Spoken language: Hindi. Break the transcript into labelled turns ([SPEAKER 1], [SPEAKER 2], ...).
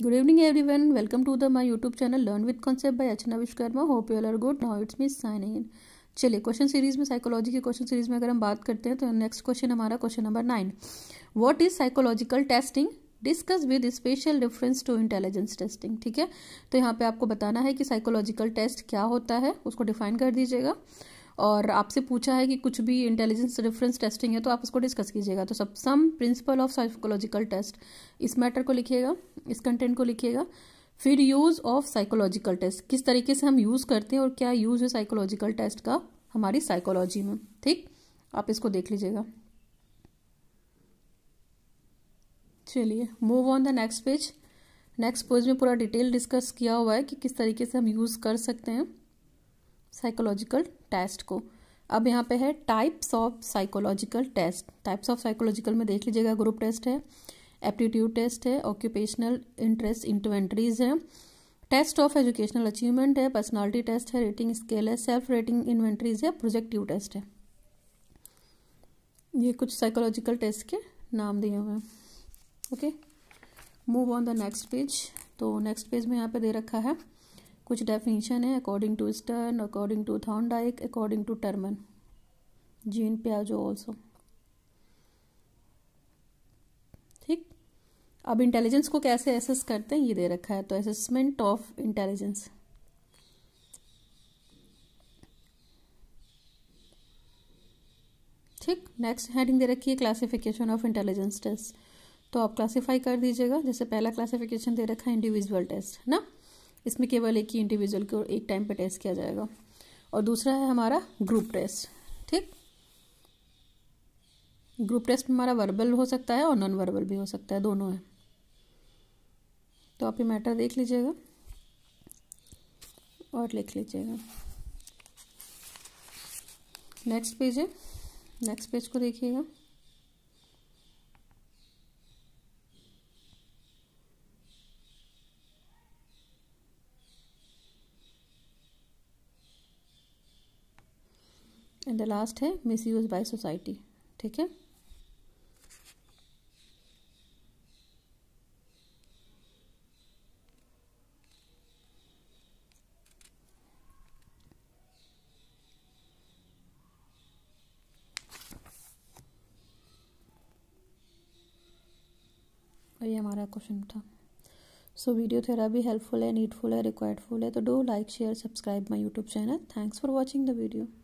[SPEAKER 1] evening every one welcome to the my YouTube channel learn with concept by अचना Vishwakarma hope you are good now it's me sign in चलिए क्वेश्चन सीरीज में साइकोलॉजी की क्वेश्चन सीरीज में अगर हम बात करते हैं तो नेक्स्ट क्वेश्चन हमारा question number nine what is psychological testing discuss with special reference to intelligence testing ठीक है तो यहाँ पे आपको बताना है कि साइकोलॉजिकल टेस्ट क्या होता है उसको डिफाइन कर दीजिएगा और आपसे पूछा है कि कुछ भी इंटेलिजेंस रेफरेंस टेस्टिंग है तो आप उसको डिस्कस कीजिएगा तो सब some principle of psychological test इस मैटर को लिखिएगा इस कंटेंट को लिखिएगा फिर यूज़ ऑफ साइकोलॉजिकल टेस्ट किस तरीके से हम यूज़ करते हैं और क्या यूज़ है साइकोलॉजिकल टेस्ट का हमारी साइकोलॉजी में ठीक आप इसको देख लीजिएगा चलिए move on the next page next page में पूरा डिटेल डिस्कस किया हुआ है कि किस तरीके से हम यूज़ कर सकते हैं साइकोलॉजिकल टेस्ट को अब यहाँ पे है types of psychological test types of psychological में देख लीजिएगा ग्रुप टेस्ट है एप्टीट्यूड टेस्ट है ऑक्यूपेशनल इंटरेस्ट इंटोवेंट्रीज है टेस्ट ऑफ एजुकेशनल अचीवमेंट है पर्सनालिटी टेस्ट है रेटिंग स्केल है सेल्फ रेटिंग इन्वेंट्रीज है प्रोजेक्टिव टेस्ट है ये कुछ साइकोलॉजिकल टेस्ट के नाम दिए हुए हैं okay move on the next page तो नेक्स्ट पेज में यहाँ पे दे रखा है कुछ डेफिनेशन है according to Stern according to Dike according to Terman Jean प्याजो ऑल्सो ठीक अब इंटेलिजेंस को कैसे एसेस करते हैं ये दे रखा है तो असेसमेंट ऑफ इंटेलिजेंस ठीक नेक्स्ट हेडिंग दे रखी है क्लासिफिकेशन ऑफ इंटेलिजेंस टेस्ट तो आप क्लासीफाई कर दीजिएगा जैसे पहला क्लासिफिकेशन दे रखा है इंडिविजुअल टेस्ट है ना इसमें केवल एक ही इंडिविजुअल को एक टाइम पे टेस्ट किया जाएगा और दूसरा है हमारा ग्रुप टेस्ट ठीक ग्रुप टेस्ट में हमारा वर्बल हो सकता है और नॉन वर्बल भी हो सकता है दोनों है तो आप ये मैटर देख लीजिएगा और लिख लीजिएगा नेक्स्ट पेज है नेक्स्ट पेज को देखिएगा एंड द लास्ट है मिस यूज बाय सोसाइटी ठीक है और ये हमारा क्वेश्चन था सो वीडियो थेरापी हेल्पफुल है नीडफुल है रिक्वायर्डफुल है तो do like share subscribe my YouTube channel thanks for watching the video